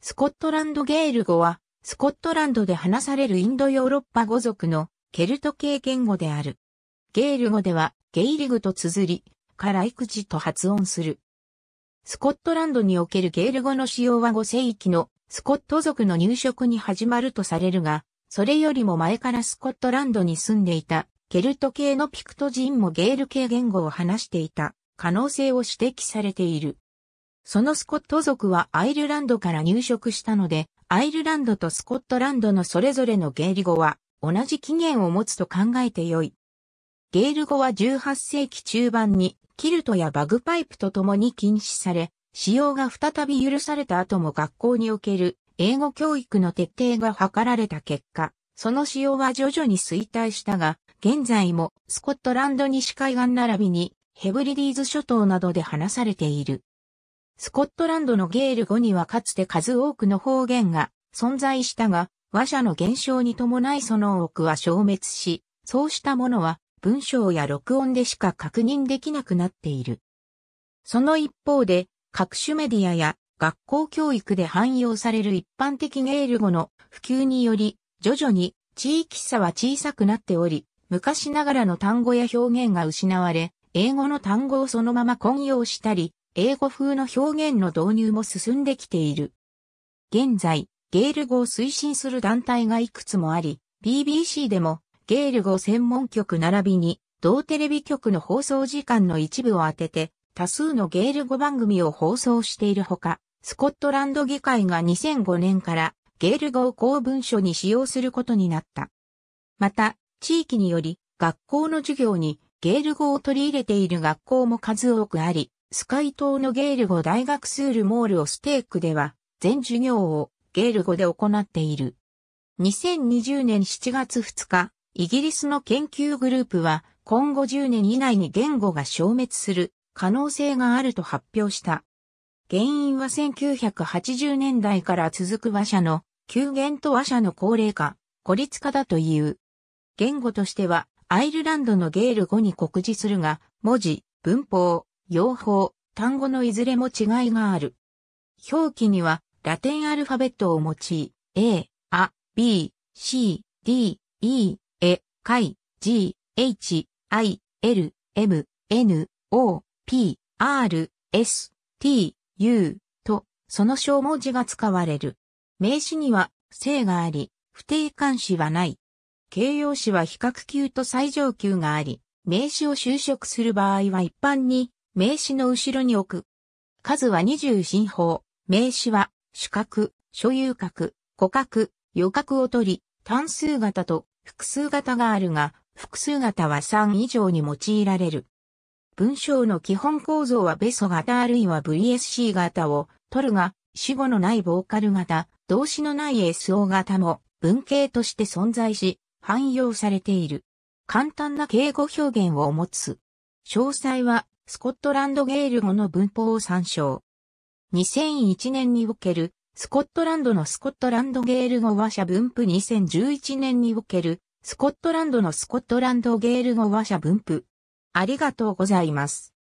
スコットランドゲール語は、スコットランドで話されるインドヨーロッパ語族のケルト系言語である。ゲール語では、ゲイリグと綴り、から育児と発音する。スコットランドにおけるゲール語の使用は5世紀のスコット族の入植に始まるとされるが、それよりも前からスコットランドに住んでいたケルト系のピクト人もゲール系言語を話していた可能性を指摘されている。そのスコット族はアイルランドから入植したので、アイルランドとスコットランドのそれぞれのゲール語は同じ起源を持つと考えてよい。ゲール語は18世紀中盤にキルトやバグパイプと共に禁止され、使用が再び許された後も学校における英語教育の徹底が図られた結果、その使用は徐々に衰退したが、現在もスコットランド西海岸並びにヘブリディーズ諸島などで話されている。スコットランドのゲール語にはかつて数多くの方言が存在したが、話者の減少に伴いその多くは消滅し、そうしたものは文章や録音でしか確認できなくなっている。その一方で、各種メディアや学校教育で汎用される一般的ゲール語の普及により、徐々に地域差は小さくなっており、昔ながらの単語や表現が失われ、英語の単語をそのまま混用したり、英語風の表現の導入も進んできている。現在、ゲール語を推進する団体がいくつもあり、BBC でもゲール語専門局並びに同テレビ局の放送時間の一部を当てて多数のゲール語番組を放送しているほか、スコットランド議会が2005年からゲール語を公文書に使用することになった。また、地域により学校の授業にゲール語を取り入れている学校も数多くあり、スカイ島のゲール語大学スールモールオステークでは、全授業をゲール語で行っている。2020年7月2日、イギリスの研究グループは、今後10年以内に言語が消滅する可能性があると発表した。原因は1980年代から続く話者の、急減と話者の高齢化、孤立化だという。言語としては、アイルランドのゲール語に酷似するが、文字、文法、用法、単語のいずれも違いがある。表記には、ラテンアルファベットを用い、A、A、B、C、D、E、E、K、G、H、I、L、M、N、O、P、R、S、T、U と、その小文字が使われる。名詞には、性があり、不定冠詞はない。形容詞は比較級と最上級があり、名詞を修飾する場合は一般に名詞の後ろに置く。数は20進法。名詞は、主格、所有格、古格、余格を取り、単数型と複数型があるが、複数型は3以上に用いられる。文章の基本構造はベソ型あるいは VSC 型を取るが、死語のないボーカル型、動詞のない SO 型も文型として存在し、汎用されている。簡単な敬語表現を持つ。詳細はスコットランドゲール語の文法を参照。2001年における、スコットランドのスコットランドゲール語話者分布2011年における、スコットランドのスコットランドゲール語話者分布。ありがとうございます。